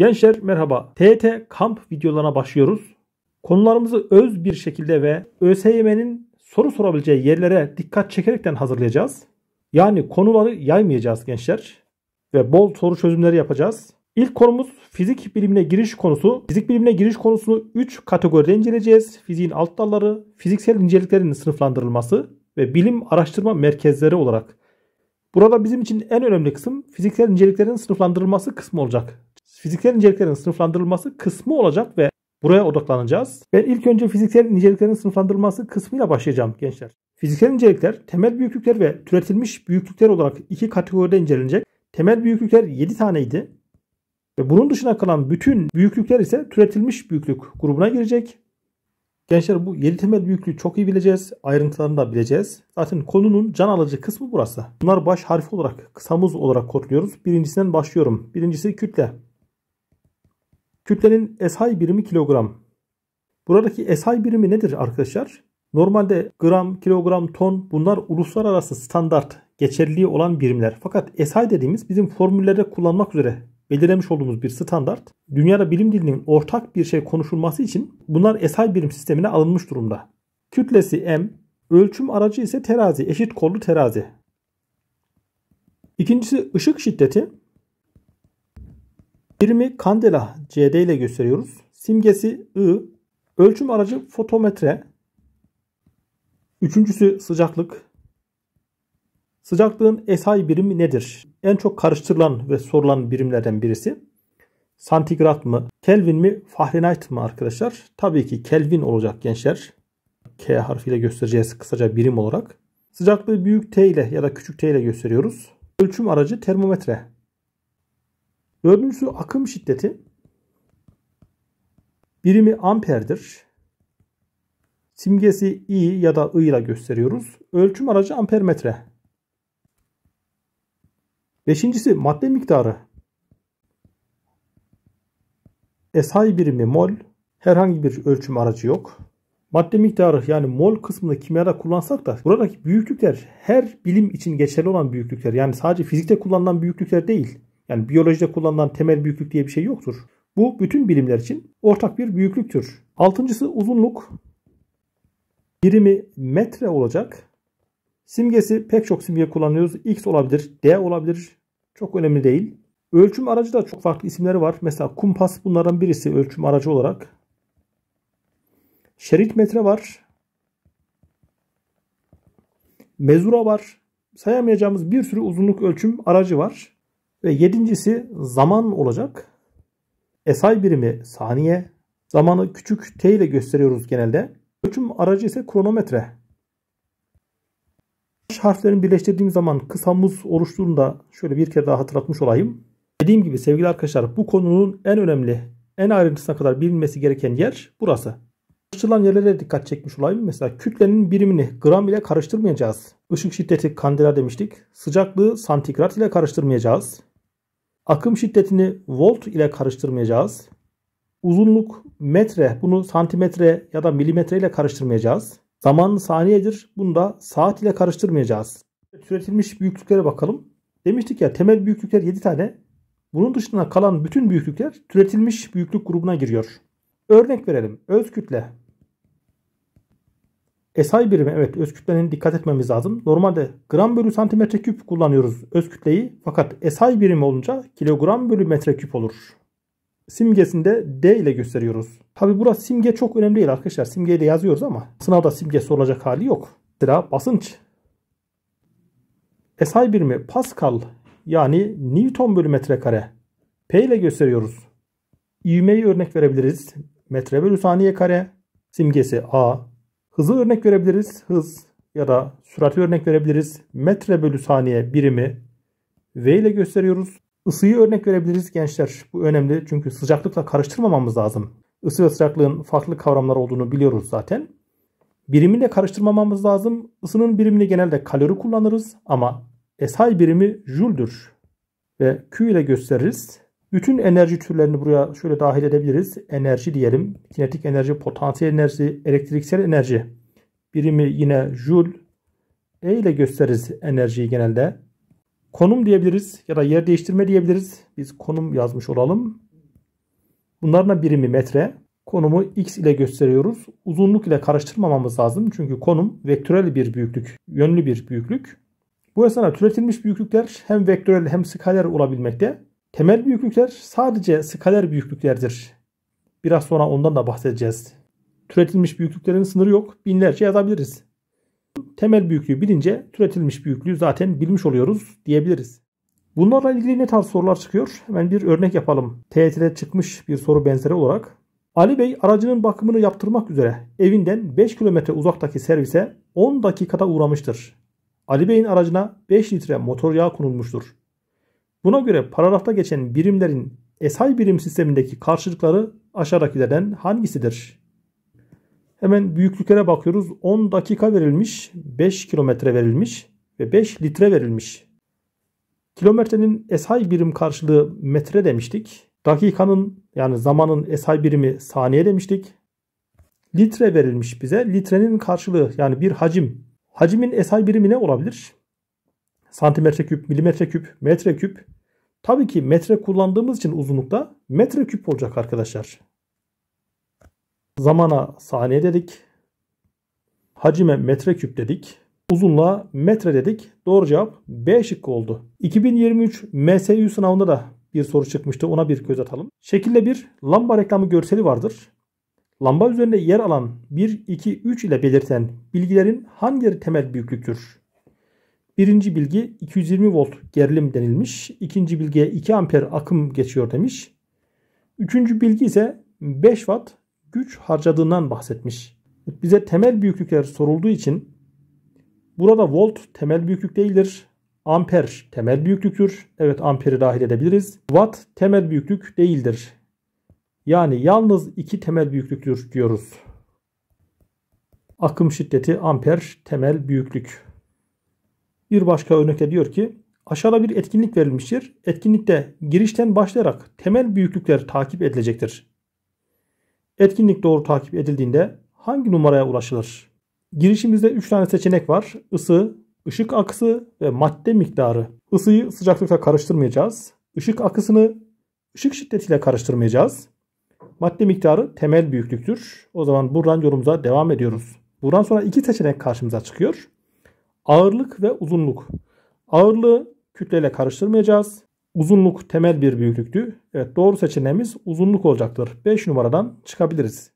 Gençler merhaba. TET kamp videolarına başlıyoruz. Konularımızı öz bir şekilde ve ÖSYM'nin soru sorabileceği yerlere dikkat çekerekten hazırlayacağız. Yani konuları yaymayacağız gençler ve bol soru çözümleri yapacağız. İlk konumuz fizik bilimine giriş konusu. Fizik bilimine giriş konusunu 3 kategoride inceleyeceğiz. Fiziğin alt dalları, fiziksel inceliklerin sınıflandırılması ve bilim araştırma merkezleri olarak. Burada bizim için en önemli kısım fiziksel inceliklerin sınıflandırılması kısmı olacak fiziksel inceliklerin sınıflandırılması kısmı olacak ve buraya odaklanacağız. Ben ilk önce fiziksel inceliklerin sınıflandırılması kısmıyla başlayacağım gençler. Fiziksel incelikler temel büyüklükler ve türetilmiş büyüklükler olarak iki kategoride incelenecek. Temel büyüklükler 7 taneydi. Ve bunun dışına kalan bütün büyüklükler ise türetilmiş büyüklük grubuna girecek. Gençler bu 7 temel büyüklüğü çok iyi bileceğiz. Ayrıntılarını da bileceğiz. Zaten konunun can alıcı kısmı burası. Bunlar baş harfi olarak, kısamız olarak kodluyoruz. Birincisinden başlıyorum. Birincisi kütle. Kütlenin SI birimi kilogram. Buradaki SI birimi nedir arkadaşlar? Normalde gram, kilogram, ton bunlar uluslararası standart geçerliliği olan birimler. Fakat SI dediğimiz bizim formüllerde kullanmak üzere belirlemiş olduğumuz bir standart. Dünyada bilim dilinin ortak bir şey konuşulması için bunlar SI birim sistemine alınmış durumda. Kütlesi M, ölçüm aracı ise terazi, eşit kollu terazi. İkincisi ışık şiddeti. Birimi kandela CD ile gösteriyoruz. Simgesi I. Ölçüm aracı fotometre. Üçüncüsü sıcaklık. Sıcaklığın SI birimi nedir? En çok karıştırılan ve sorulan birimlerden birisi. Santigrat mı? Kelvin mi? Fahrenheit mi arkadaşlar? Tabii ki Kelvin olacak gençler. K harfiyle göstereceğiz kısaca birim olarak. Sıcaklığı büyük T ile ya da küçük T ile gösteriyoruz. Ölçüm aracı termometre. Dördüncüsü akım şiddeti. Birimi amperdir. Simgesi i ya da i ile gösteriyoruz. Ölçüm aracı ampermetre. Beşincisi madde miktarı. SI birimi mol. Herhangi bir ölçüm aracı yok. Madde miktarı yani mol kısmını kimyada kullansak da buradaki büyüklükler her bilim için geçerli olan büyüklükler. Yani sadece fizikte kullanılan büyüklükler değil. Yani biyolojide kullanılan temel büyüklük diye bir şey yoktur. Bu bütün bilimler için ortak bir büyüklüktür. Altıncısı uzunluk. Birimi metre olacak. Simgesi pek çok simge kullanıyoruz. X olabilir, D olabilir. Çok önemli değil. Ölçüm aracı da çok farklı isimleri var. Mesela kumpas bunlardan birisi ölçüm aracı olarak. Şerit metre var. Mezura var. Sayamayacağımız bir sürü uzunluk ölçüm aracı var. Ve yedincisi zaman olacak. SI birimi saniye. Zamanı küçük t ile gösteriyoruz genelde. Ölçüm aracı ise kronometre. Baş harflerini birleştirdiğim zaman kısa muz oluştuğunda şöyle bir kere daha hatırlatmış olayım. Dediğim gibi sevgili arkadaşlar bu konunun en önemli, en ayrıntısına kadar bilinmesi gereken yer burası. Karıştırılan yerlere dikkat çekmiş olayım. Mesela kütlenin birimini gram ile karıştırmayacağız. Işık şiddeti kandela demiştik. Sıcaklığı santigrat ile karıştırmayacağız. Akım şiddetini volt ile karıştırmayacağız. Uzunluk metre, bunu santimetre ya da milimetre ile karıştırmayacağız. Zaman saniyedir, bunu da saat ile karıştırmayacağız. Türetilmiş büyüklüklere bakalım. Demiştik ya temel büyüklükler 7 tane. Bunun dışında kalan bütün büyüklükler türetilmiş büyüklük grubuna giriyor. Örnek verelim. Öz kütle SI birimi evet öz kütlenin dikkat etmemiz lazım. Normalde gram bölü santimetre küp kullanıyoruz öz kütleyi. Fakat SI birimi olunca kilogram bölü metre küp olur. Simgesinde D ile gösteriyoruz. Tabi burası simge çok önemli değil arkadaşlar. simgeyi de yazıyoruz ama sınavda simge sorulacak hali yok. Sıra basınç. SI birimi Pascal yani Newton bölü metre kare. P ile gösteriyoruz. İvmeyi örnek verebiliriz. Metre bölü saniye kare. Simgesi A. Hızı örnek verebiliriz. Hız ya da sürati örnek verebiliriz. Metre bölü saniye birimi V ile gösteriyoruz. Isıyı örnek verebiliriz gençler. Bu önemli çünkü sıcaklıkla karıştırmamamız lazım. Isı ve sıcaklığın farklı kavramlar olduğunu biliyoruz zaten. Birimiyle karıştırmamamız lazım. Isının birimini genelde kalori kullanırız ama SI birimi jüldür ve Q ile gösteririz. Bütün enerji türlerini buraya şöyle dahil edebiliriz. Enerji diyelim. Kinetik enerji, potansiyel enerji, elektriksel enerji. Birimi yine joule. E ile gösteririz enerjiyi genelde. Konum diyebiliriz ya da yer değiştirme diyebiliriz. Biz konum yazmış olalım. Bunların birimi metre. Konumu x ile gösteriyoruz. Uzunluk ile karıştırmamamız lazım. Çünkü konum vektörel bir büyüklük, yönlü bir büyüklük. Bu esnada türetilmiş büyüklükler hem vektörel hem skaler olabilmekte. Temel büyüklükler sadece skaler büyüklüklerdir. Biraz sonra ondan da bahsedeceğiz. Türetilmiş büyüklüklerin sınırı yok. Binlerce yazabiliriz. Temel büyüklüğü bilince türetilmiş büyüklüğü zaten bilmiş oluyoruz diyebiliriz. Bunlarla ilgili ne tarz sorular çıkıyor? Hemen bir örnek yapalım. TYT'de çıkmış bir soru benzeri olarak. Ali Bey aracının bakımını yaptırmak üzere evinden 5 kilometre uzaktaki servise 10 dakikada uğramıştır. Ali Bey'in aracına 5 litre motor yağı konulmuştur. Buna göre paragrafta geçen birimlerin esay birim sistemindeki karşılıkları aşağıdakilerden hangisidir? Hemen büyüklüklere bakıyoruz. 10 dakika verilmiş, 5 kilometre verilmiş ve 5 litre verilmiş. Kilometrenin esay birim karşılığı metre demiştik. Dakikanın yani zamanın esay birimi saniye demiştik. Litre verilmiş bize. Litrenin karşılığı yani bir hacim. Hacimin esay birimi ne olabilir? santimetre küp, milimetre küp, metre küp. Tabii ki metre kullandığımız için uzunlukta metre küp olacak arkadaşlar. Zamana saniye dedik. Hacime metre küp dedik. Uzunluğa metre dedik. Doğru cevap B şıkkı oldu. 2023 MSU sınavında da bir soru çıkmıştı. Ona bir göz atalım. Şekilde bir lamba reklamı görseli vardır. Lamba üzerinde yer alan 1, 2, 3 ile belirten bilgilerin hangileri temel büyüklüktür? Birinci bilgi 220 volt gerilim denilmiş. İkinci bilgiye 2 amper akım geçiyor demiş. Üçüncü bilgi ise 5 watt güç harcadığından bahsetmiş. Bize temel büyüklükler sorulduğu için burada volt temel büyüklük değildir. Amper temel büyüklüktür. Evet amperi dahil edebiliriz. Watt temel büyüklük değildir. Yani yalnız iki temel büyüklüktür diyoruz. Akım şiddeti amper temel büyüklük. Bir başka örnekte diyor ki aşağıda bir etkinlik verilmiştir. Etkinlikte girişten başlayarak temel büyüklükler takip edilecektir. Etkinlik doğru takip edildiğinde hangi numaraya ulaşılır? Girişimizde 3 tane seçenek var. Isı, ışık akısı ve madde miktarı. Isıyı sıcaklıkla karıştırmayacağız. Işık akısını ışık şiddetiyle karıştırmayacağız. Madde miktarı temel büyüklüktür. O zaman buradan yolumuza devam ediyoruz. Buradan sonra iki seçenek karşımıza çıkıyor. Ağırlık ve uzunluk. Ağırlığı kütleyle karıştırmayacağız. Uzunluk temel bir büyüklüktü. Evet doğru seçeneğimiz uzunluk olacaktır. 5 numaradan çıkabiliriz.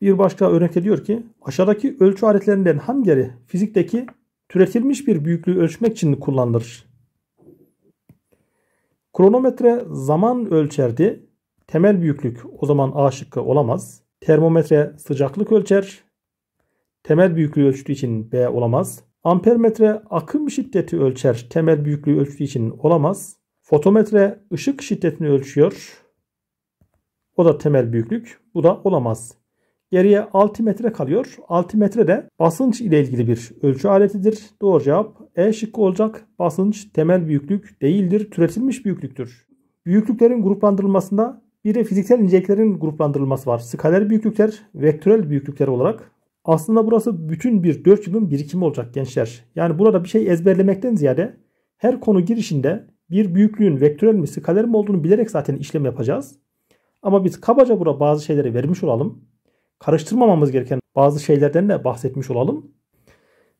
Bir başka örnek diyor ki aşağıdaki ölçü aletlerinden hangileri fizikteki türetilmiş bir büyüklüğü ölçmek için kullanılır? Kronometre zaman ölçerdi. Temel büyüklük o zaman A şıkkı olamaz. Termometre sıcaklık ölçer. Temel büyüklüğü ölçtüğü için B olamaz. Ampermetre akım şiddeti ölçer. Temel büyüklüğü ölçtüğü için olamaz. Fotometre ışık şiddetini ölçüyor. O da temel büyüklük. Bu da olamaz. Geriye altimetre kalıyor. Altimetre de basınç ile ilgili bir ölçü aletidir. Doğru cevap E şıkkı olacak. Basınç temel büyüklük değildir. Türetilmiş büyüklüktür. Büyüklüklerin gruplandırılmasında bir de fiziksel niceliklerin gruplandırılması var. Skaler büyüklükler, vektörel büyüklükler olarak aslında burası bütün bir 4 yılın birikimi olacak gençler. Yani burada bir şey ezberlemekten ziyade her konu girişinde bir büyüklüğün vektörel mi skaler mi olduğunu bilerek zaten işlem yapacağız. Ama biz kabaca bura bazı şeyleri vermiş olalım. Karıştırmamamız gereken bazı şeylerden de bahsetmiş olalım.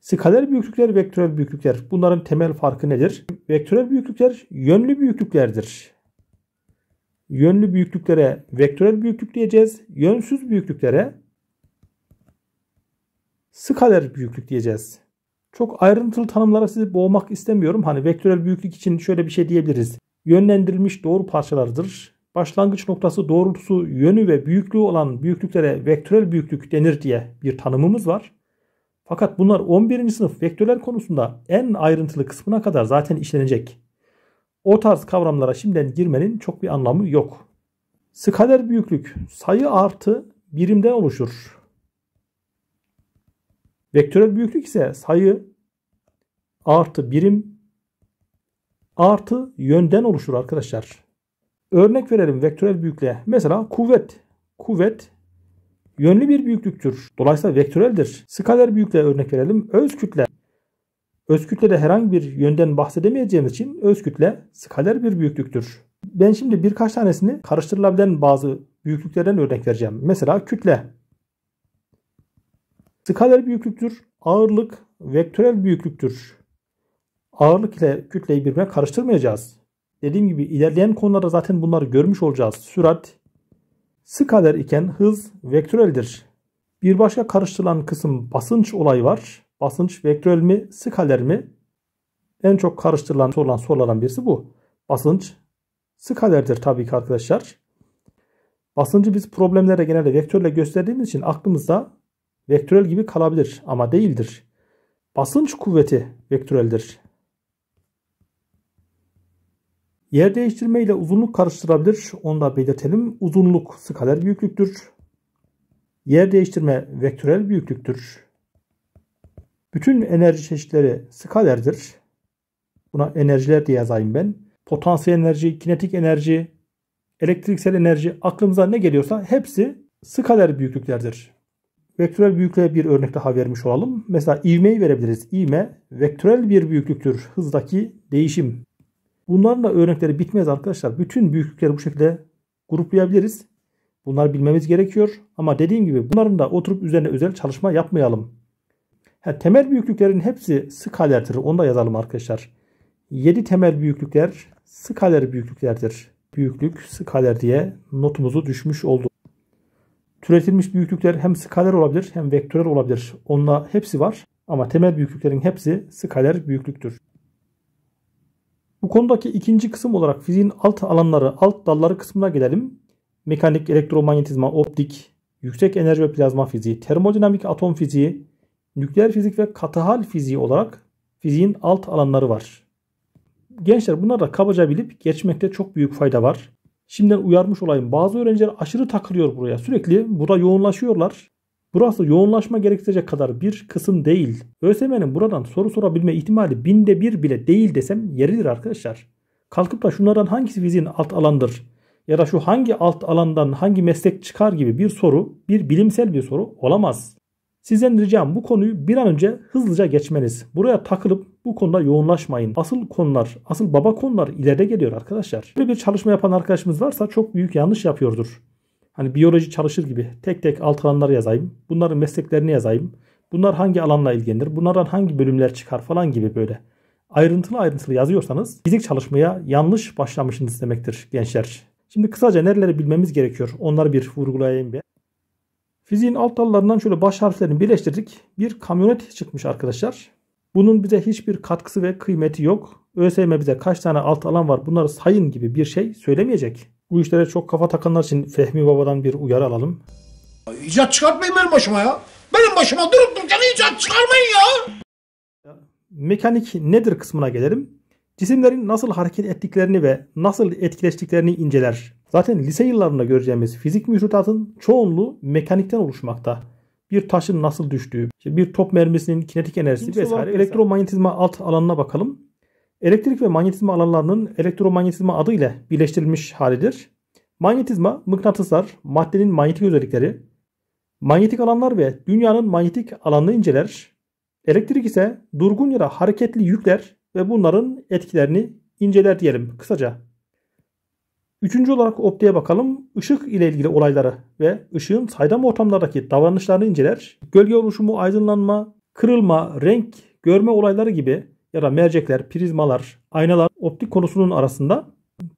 Skaler büyüklükler, vektörel büyüklükler. Bunların temel farkı nedir? Vektörel büyüklükler yönlü büyüklüklerdir. Yönlü büyüklüklere vektörel büyüklük diyeceğiz. Yönsüz büyüklüklere skaler büyüklük diyeceğiz. Çok ayrıntılı tanımlara sizi boğmak istemiyorum. Hani vektörel büyüklük için şöyle bir şey diyebiliriz. Yönlendirilmiş doğru parçalardır. Başlangıç noktası doğrultusu yönü ve büyüklüğü olan büyüklüklere vektörel büyüklük denir diye bir tanımımız var. Fakat bunlar 11. sınıf vektörler konusunda en ayrıntılı kısmına kadar zaten işlenecek. O tarz kavramlara şimdiden girmenin çok bir anlamı yok. Skaler büyüklük sayı artı birimden oluşur. Vektörel büyüklük ise sayı artı birim artı yönden oluşur arkadaşlar. Örnek verelim vektörel büyüklüğe. Mesela kuvvet. Kuvvet yönlü bir büyüklüktür. Dolayısıyla vektöreldir. Skaler büyüklüğe örnek verelim. Öz kütle. Öz kütlede herhangi bir yönden bahsedemeyeceğimiz için öz kütle skaler bir büyüklüktür. Ben şimdi birkaç tanesini karıştırılabilen bazı büyüklüklerden örnek vereceğim. Mesela kütle. Skaler büyüklüktür. Ağırlık vektörel büyüklüktür. Ağırlık ile kütleyi birbirine karıştırmayacağız. Dediğim gibi ilerleyen konularda zaten bunları görmüş olacağız. Sürat skaler iken hız vektöreldir. Bir başka karıştırılan kısım basınç olayı var. Basınç vektörel mi skaler mi? En çok karıştırılan sorulan sorulardan birisi bu. Basınç skalerdir tabii ki arkadaşlar. Basıncı biz problemlere genelde vektörle gösterdiğimiz için aklımızda vektörel gibi kalabilir ama değildir. Basınç kuvveti vektöreldir. Yer değiştirme ile uzunluk karıştırabilir. Onu da belirtelim. Uzunluk skaler büyüklüktür. Yer değiştirme vektörel büyüklüktür. Bütün enerji çeşitleri skalerdir. Buna enerjiler diye yazayım ben. Potansiyel enerji, kinetik enerji, elektriksel enerji aklımıza ne geliyorsa hepsi skaler büyüklüklerdir. Vektörel büyüklüğe bir örnek daha vermiş olalım. Mesela ivmeyi verebiliriz. İvme vektörel bir büyüklüktür. Hızdaki değişim. Bunların da örnekleri bitmez arkadaşlar. Bütün büyüklükleri bu şekilde gruplayabiliriz. Bunları bilmemiz gerekiyor. Ama dediğim gibi bunların da oturup üzerine özel çalışma yapmayalım. Ha, temel büyüklüklerin hepsi skalerdir. Onu da yazalım arkadaşlar. 7 temel büyüklükler skaler büyüklüklerdir. Büyüklük skaler diye notumuzu düşmüş olduk. Türetilmiş büyüklükler hem skaler olabilir hem vektörel olabilir. Onunla hepsi var ama temel büyüklüklerin hepsi skaler büyüklüktür. Bu konudaki ikinci kısım olarak fiziğin alt alanları, alt dalları kısmına gelelim. Mekanik, elektromanyetizma, optik, yüksek enerji ve plazma fiziği, termodinamik atom fiziği, nükleer fizik ve katı hal fiziği olarak fiziğin alt alanları var. Gençler bunları da kabaca bilip geçmekte çok büyük fayda var. Şimdiden uyarmış olayım. Bazı öğrenciler aşırı takılıyor buraya. Sürekli burada yoğunlaşıyorlar. Burası yoğunlaşma gerektirecek kadar bir kısım değil. ÖSM'nin buradan soru sorabilme ihtimali binde bir bile değil desem yeridir arkadaşlar. Kalkıp da şunlardan hangisi fiziğin alt alandır ya da şu hangi alt alandan hangi meslek çıkar gibi bir soru, bir bilimsel bir soru olamaz. Sizden ricam bu konuyu bir an önce hızlıca geçmeniz. Buraya takılıp bu konuda yoğunlaşmayın. Asıl konular, asıl baba konular ileride geliyor arkadaşlar. Böyle bir çalışma yapan arkadaşımız varsa çok büyük yanlış yapıyordur. Hani biyoloji çalışır gibi tek tek alt alanları yazayım. Bunların mesleklerini yazayım. Bunlar hangi alanla ilgilenir? Bunlardan hangi bölümler çıkar falan gibi böyle. Ayrıntılı ayrıntılı yazıyorsanız fizik çalışmaya yanlış başlamışsınız demektir gençler. Şimdi kısaca nereleri bilmemiz gerekiyor onları bir vurgulayayım bir. Fiziğin alt dallarından şöyle baş harflerini birleştirdik. Bir kamyonet çıkmış arkadaşlar. Bunun bize hiçbir katkısı ve kıymeti yok. ÖSYM bize kaç tane alt alan var bunları sayın gibi bir şey söylemeyecek. Bu işlere çok kafa takanlar için Fehmi Baba'dan bir uyarı alalım. İcat çıkartmayın benim başıma ya. Benim başıma durup dururken icat çıkarmayın ya. Mekanik nedir kısmına gelelim. Cisimlerin nasıl hareket ettiklerini ve nasıl etkileştiklerini inceler. Zaten lise yıllarında göreceğimiz fizik mevcudatın çoğunluğu mekanikten oluşmakta. Bir taşın nasıl düştüğü, işte bir top mermisinin kinetik enerjisi İkincisi vesaire. Elektromanyetizma alt alanına bakalım. Elektrik ve manyetizma alanlarının elektromanyetizma adı ile birleştirilmiş halidir. Manyetizma, mıknatıslar, maddenin manyetik özellikleri, manyetik alanlar ve dünyanın manyetik alanını inceler. Elektrik ise durgun ya da hareketli yükler ve bunların etkilerini inceler diyelim kısaca. Üçüncü olarak optiğe bakalım. Işık ile ilgili olayları ve ışığın saydam ortamlardaki davranışlarını inceler. Gölge oluşumu, aydınlanma, kırılma, renk, görme olayları gibi ya da mercekler, prizmalar, aynalar optik konusunun arasında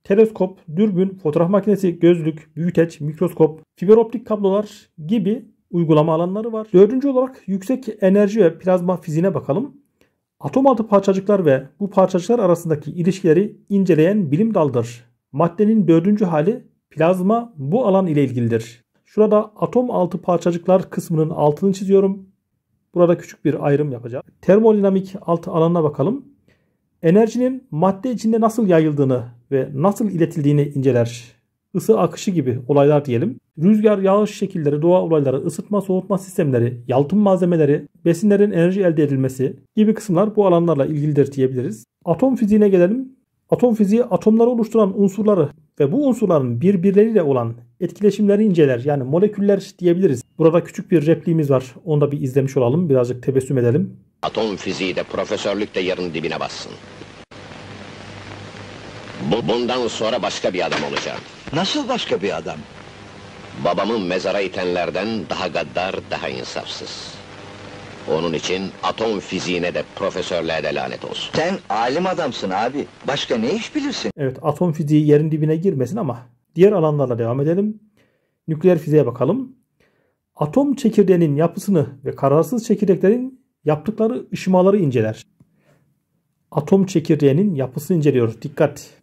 teleskop, dürbün, fotoğraf makinesi, gözlük, büyüteç, mikroskop, fiber optik kablolar gibi uygulama alanları var. Dördüncü olarak yüksek enerji ve plazma fiziğine bakalım. Atom altı parçacıklar ve bu parçacıklar arasındaki ilişkileri inceleyen bilim dalıdır. Maddenin dördüncü hali plazma bu alan ile ilgilidir. Şurada atom altı parçacıklar kısmının altını çiziyorum. Burada küçük bir ayrım yapacağım. Termodinamik alt alanına bakalım. Enerjinin madde içinde nasıl yayıldığını ve nasıl iletildiğini inceler ısı akışı gibi olaylar diyelim. Rüzgar, yağış şekilleri, doğa olayları, ısıtma, soğutma sistemleri, yalıtım malzemeleri, besinlerin enerji elde edilmesi gibi kısımlar bu alanlarla ilgilidir diyebiliriz. Atom fiziğine gelelim. Atom fiziği atomları oluşturan unsurları ve bu unsurların birbirleriyle olan etkileşimleri inceler. Yani moleküller diyebiliriz. Burada küçük bir repliğimiz var. Onu da bir izlemiş olalım. Birazcık tebessüm edelim. Atom fiziği de profesörlük de yarın dibine bassın. Bu bundan sonra başka bir adam olacağım. Nasıl başka bir adam? Babamı mezara itenlerden daha gaddar, daha insafsız. Onun için atom fiziğine de profesörlüğe de lanet olsun. Sen alim adamsın abi. Başka ne iş bilirsin? Evet, atom fiziği yerin dibine girmesin ama diğer alanlarla devam edelim. Nükleer fiziğe bakalım. Atom çekirdeğinin yapısını ve kararsız çekirdeklerin yaptıkları ışımaları inceler. Atom çekirdeğinin yapısını inceliyoruz. Dikkat!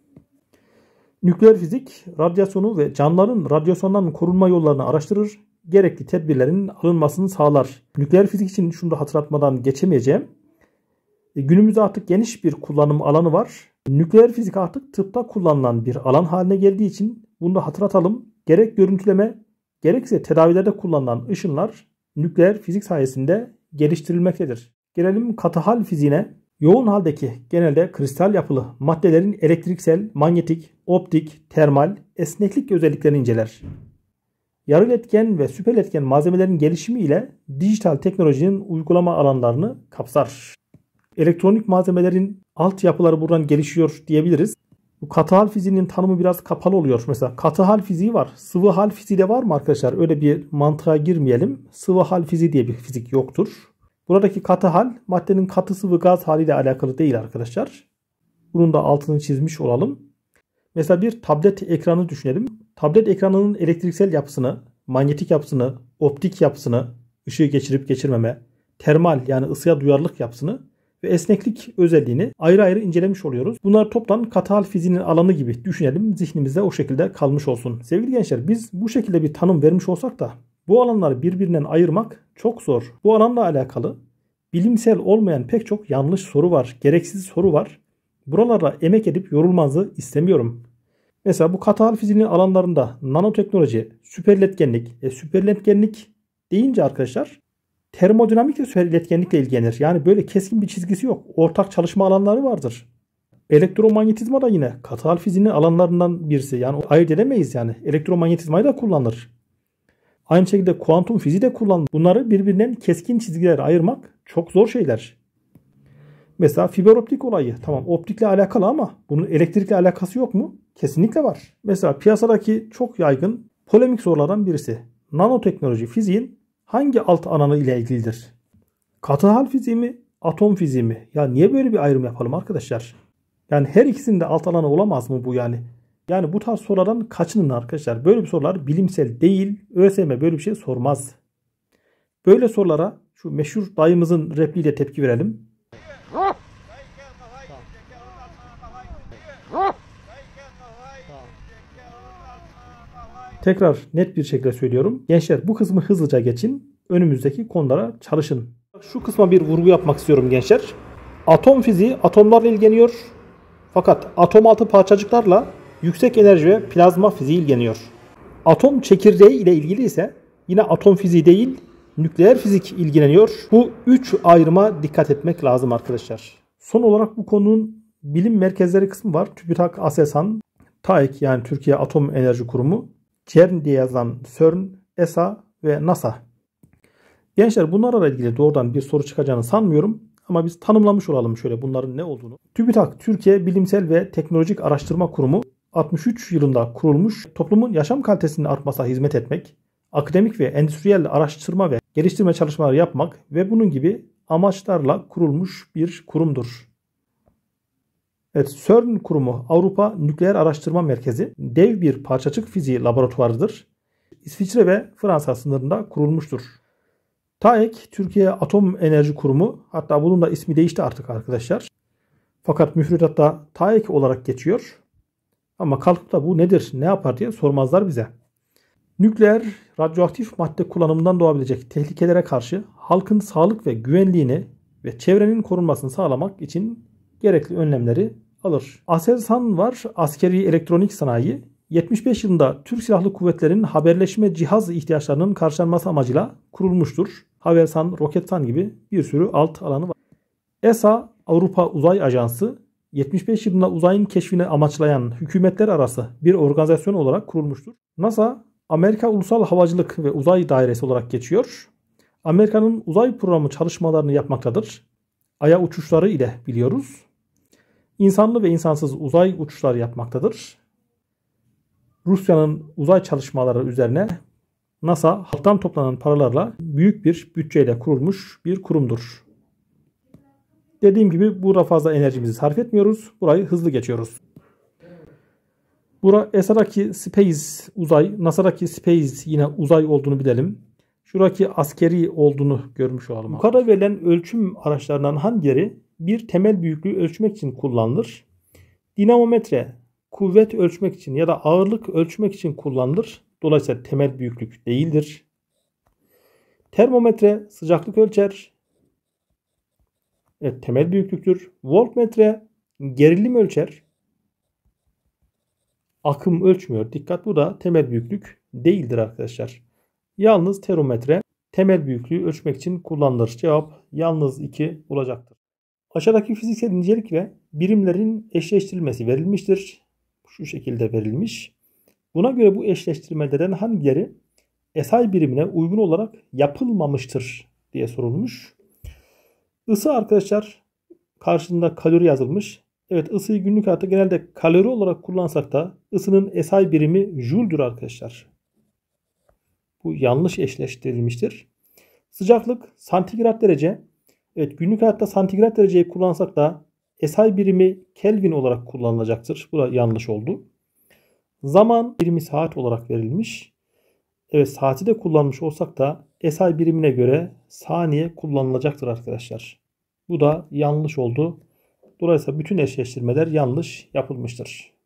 Nükleer fizik radyasyonu ve canlıların radyasyondan korunma yollarını araştırır, gerekli tedbirlerin alınmasını sağlar. Nükleer fizik için şunu da hatırlatmadan geçemeyeceğim. E, günümüzde artık geniş bir kullanım alanı var. Nükleer fizik artık tıpta kullanılan bir alan haline geldiği için bunu da hatırlatalım. Gerek görüntüleme gerekse tedavilerde kullanılan ışınlar nükleer fizik sayesinde geliştirilmektedir. Gelelim katı hal fiziğine. Yoğun haldeki genelde kristal yapılı maddelerin elektriksel, manyetik, optik, termal, esneklik özelliklerini inceler. Yarı iletken ve süper iletken malzemelerin gelişimi ile dijital teknolojinin uygulama alanlarını kapsar. Elektronik malzemelerin altyapıları buradan gelişiyor diyebiliriz. Bu katı hal fiziğinin tanımı biraz kapalı oluyor. Mesela katı hal fiziği var. Sıvı hal fiziği de var mı arkadaşlar? Öyle bir mantığa girmeyelim. Sıvı hal fiziği diye bir fizik yoktur. Buradaki katı hal maddenin katı sıvı gaz haliyle alakalı değil arkadaşlar. Bunun da altını çizmiş olalım. Mesela bir tablet ekranı düşünelim. Tablet ekranının elektriksel yapısını, manyetik yapısını, optik yapısını, ışığı geçirip geçirmeme, termal yani ısıya duyarlılık yapısını ve esneklik özelliğini ayrı ayrı incelemiş oluyoruz. Bunlar toplam katı hal fiziğinin alanı gibi düşünelim. Zihnimizde o şekilde kalmış olsun. Sevgili gençler biz bu şekilde bir tanım vermiş olsak da bu alanları birbirinden ayırmak çok zor. Bu alanla alakalı bilimsel olmayan pek çok yanlış soru var, gereksiz soru var. Buralara emek edip yorulmanızı istemiyorum. Mesela bu katal fiziğinin alanlarında nanoteknoloji, süperiletkenlik, e, süperiletkenlik deyince arkadaşlar termodinamik ve süperiletkenlikle ilgilenir. Yani böyle keskin bir çizgisi yok. Ortak çalışma alanları vardır. Elektromanyetizma da yine katal fiziğinin alanlarından birisi. Yani ayırt edemeyiz yani. Elektromanyetizmayı da kullanır. Aynı şekilde kuantum fiziği de kullanılır. Bunları birbirinden keskin çizgiler ayırmak çok zor şeyler. Mesela fiber optik olayı tamam optikle alakalı ama bunun elektrikle alakası yok mu? Kesinlikle var. Mesela piyasadaki çok yaygın polemik sorulardan birisi. Nanoteknoloji fiziğin hangi alt alanı ile ilgilidir? Katı hal fiziği mi? Atom fiziği mi? Ya niye böyle bir ayrım yapalım arkadaşlar? Yani her ikisinin de alt alanı olamaz mı bu yani? Yani bu tarz sorulardan kaçının arkadaşlar. Böyle bir sorular bilimsel değil. ÖSYM böyle bir şey sormaz. Böyle sorulara şu meşhur dayımızın repliğiyle tepki verelim. Tekrar net bir şekilde söylüyorum. Gençler bu kısmı hızlıca geçin. Önümüzdeki konulara çalışın. Şu kısma bir vurgu yapmak istiyorum gençler. Atom fiziği atomlarla ilgileniyor. Fakat atom altı parçacıklarla yüksek enerji ve plazma fiziği ilgileniyor. Atom çekirdeği ile ilgili ise yine atom fiziği değil nükleer fizik ilgileniyor. Bu üç ayrıma dikkat etmek lazım arkadaşlar. Son olarak bu konunun bilim merkezleri kısmı var. TÜBİTAK, ASELSAN, TAEK yani Türkiye Atom Enerji Kurumu, CERN diye yazılan CERN, ESA ve NASA. Gençler bunlarla ilgili doğrudan bir soru çıkacağını sanmıyorum. Ama biz tanımlamış olalım şöyle bunların ne olduğunu. TÜBİTAK Türkiye Bilimsel ve Teknolojik Araştırma Kurumu 63 yılında kurulmuş toplumun yaşam kalitesinin artmasına hizmet etmek, akademik ve endüstriyel araştırma ve geliştirme çalışmaları yapmak ve bunun gibi amaçlarla kurulmuş bir kurumdur. Evet, CERN kurumu Avrupa Nükleer Araştırma Merkezi dev bir parçacık fiziği laboratuvarıdır. İsviçre ve Fransa sınırında kurulmuştur. TAEK, Türkiye Atom Enerji Kurumu hatta bunun da ismi değişti artık arkadaşlar. Fakat müfredatta TAEK olarak geçiyor. Ama kalkıp da bu nedir, ne yapar diye sormazlar bize. Nükleer radyoaktif madde kullanımından doğabilecek tehlikelere karşı halkın sağlık ve güvenliğini ve çevrenin korunmasını sağlamak için gerekli önlemleri alır. Aselsan var askeri elektronik sanayi. 75 yılında Türk Silahlı Kuvvetleri'nin haberleşme cihaz ihtiyaçlarının karşılanması amacıyla kurulmuştur. Havelsan, Roketsan gibi bir sürü alt alanı var. ESA Avrupa Uzay Ajansı 75 yılında uzayın keşfini amaçlayan hükümetler arası bir organizasyon olarak kurulmuştur. NASA Amerika Ulusal Havacılık ve Uzay Dairesi olarak geçiyor. Amerika'nın uzay programı çalışmalarını yapmaktadır. Ay'a uçuşları ile biliyoruz. İnsanlı ve insansız uzay uçuşları yapmaktadır. Rusya'nın uzay çalışmaları üzerine NASA halktan toplanan paralarla büyük bir bütçeyle kurulmuş bir kurumdur. Dediğim gibi burada fazla enerjimizi sarf etmiyoruz. Burayı hızlı geçiyoruz. Bura Esaraki Space uzay, NASA'daki Space yine uzay olduğunu bilelim. Şuradaki askeri olduğunu görmüş olalım. Yukarıda verilen ölçüm araçlarından hangileri bir temel büyüklüğü ölçmek için kullanılır? Dinamometre kuvvet ölçmek için ya da ağırlık ölçmek için kullanılır. Dolayısıyla temel büyüklük değildir. Termometre sıcaklık ölçer. Evet temel büyüklüktür. Voltmetre gerilim ölçer. Akım ölçmüyor. Dikkat bu da temel büyüklük değildir arkadaşlar. Yalnız terometre temel büyüklüğü ölçmek için kullanılır. Cevap yalnız 2 olacaktır. Aşağıdaki fiziksel ve birimlerin eşleştirilmesi verilmiştir. Şu şekilde verilmiş. Buna göre bu eşleştirmelerden hangileri SI birimine uygun olarak yapılmamıştır diye sorulmuş. Isı arkadaşlar karşında kalori yazılmış. Evet ısıyı günlük hayatta genelde kalori olarak kullansak da ısının SI birimi Joule'dür arkadaşlar. Bu yanlış eşleştirilmiştir. Sıcaklık santigrat derece. Evet günlük hayatta santigrat dereceyi kullansak da SI birimi Kelvin olarak kullanılacaktır. Bu da yanlış oldu. Zaman birimi saat olarak verilmiş. Evet saati de kullanmış olsak da SI birimine göre saniye kullanılacaktır arkadaşlar. Bu da yanlış oldu. Dolayısıyla bütün eşleştirmeler yanlış yapılmıştır.